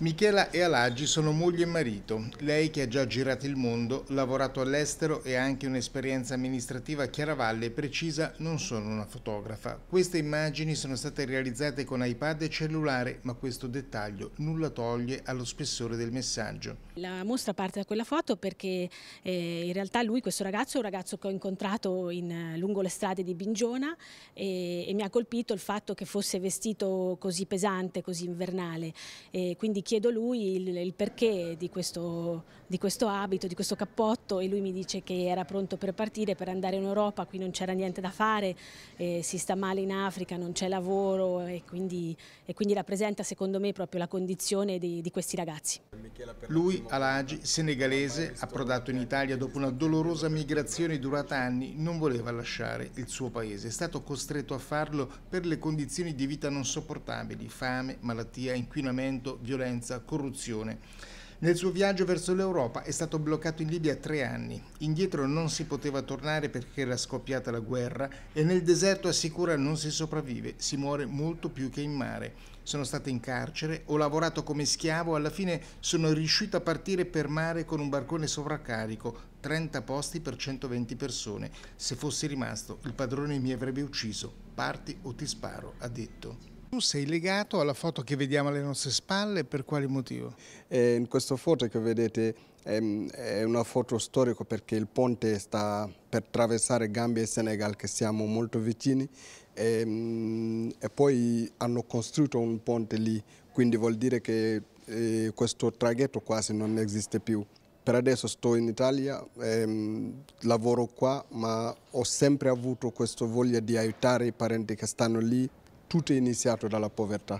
Michela e Alaggi sono moglie e marito. Lei che ha già girato il mondo, lavorato all'estero e ha anche un'esperienza amministrativa a Chiaravalle precisa, non sono una fotografa. Queste immagini sono state realizzate con iPad e cellulare, ma questo dettaglio nulla toglie allo spessore del messaggio. La mostra parte da quella foto perché eh, in realtà lui, questo ragazzo, è un ragazzo che ho incontrato in, lungo le strade di Bingiona e, e, mi ha colpito il fatto che fosse vestito così pesante, così invernale. E quindi chiedo lui il, il perché di questo, di questo, abito, di questo cappotto e lui mi dice che era pronto per partire, per andare in Europa, qui non c'era niente da fare, eh, si sta male in Africa, non c'è lavoro e quindi, e quindi, rappresenta secondo me proprio la condizione di, di questi ragazzi. Lui, Alagi, senegalese, approdato in Italia dopo una dolorosa migrazione durata anni, non voleva lasciare il suo paese. È stato costretto a farlo per le condizioni di vita non sopportabili, fame, malattia, inquinamento, violenza delinquenza, corruzione. Nel suo viaggio verso l'Europa è stato bloccato in Libia tre anni. Indietro non si poteva tornare perché era scoppiata la guerra e nel deserto assicura non si sopravvive, si muore molto più che in mare. Sono stato in carcere, ho lavorato come schiavo, alla fine sono riuscito a partire per mare con un barcone sovraccarico, 30 posti per 120 persone. Se fossi rimasto, il padrone mi avrebbe ucciso. Parti o ti sparo, ha detto. Tu sei legato alla foto che vediamo alle nostre spalle, per quale motivo? Eh, in questa foto che vedete ehm, è una foto storica perché il ponte sta per attraversare Gambia e Senegal che siamo molto vicini ehm, e poi hanno costruito un ponte lì, quindi vuol dire che eh, questo traghetto quasi non esiste più. Per adesso sto in Italia, ehm, lavoro qua, ma ho sempre avuto questa voglia di aiutare i parenti che stanno lì tout est initié dans la pauvreté.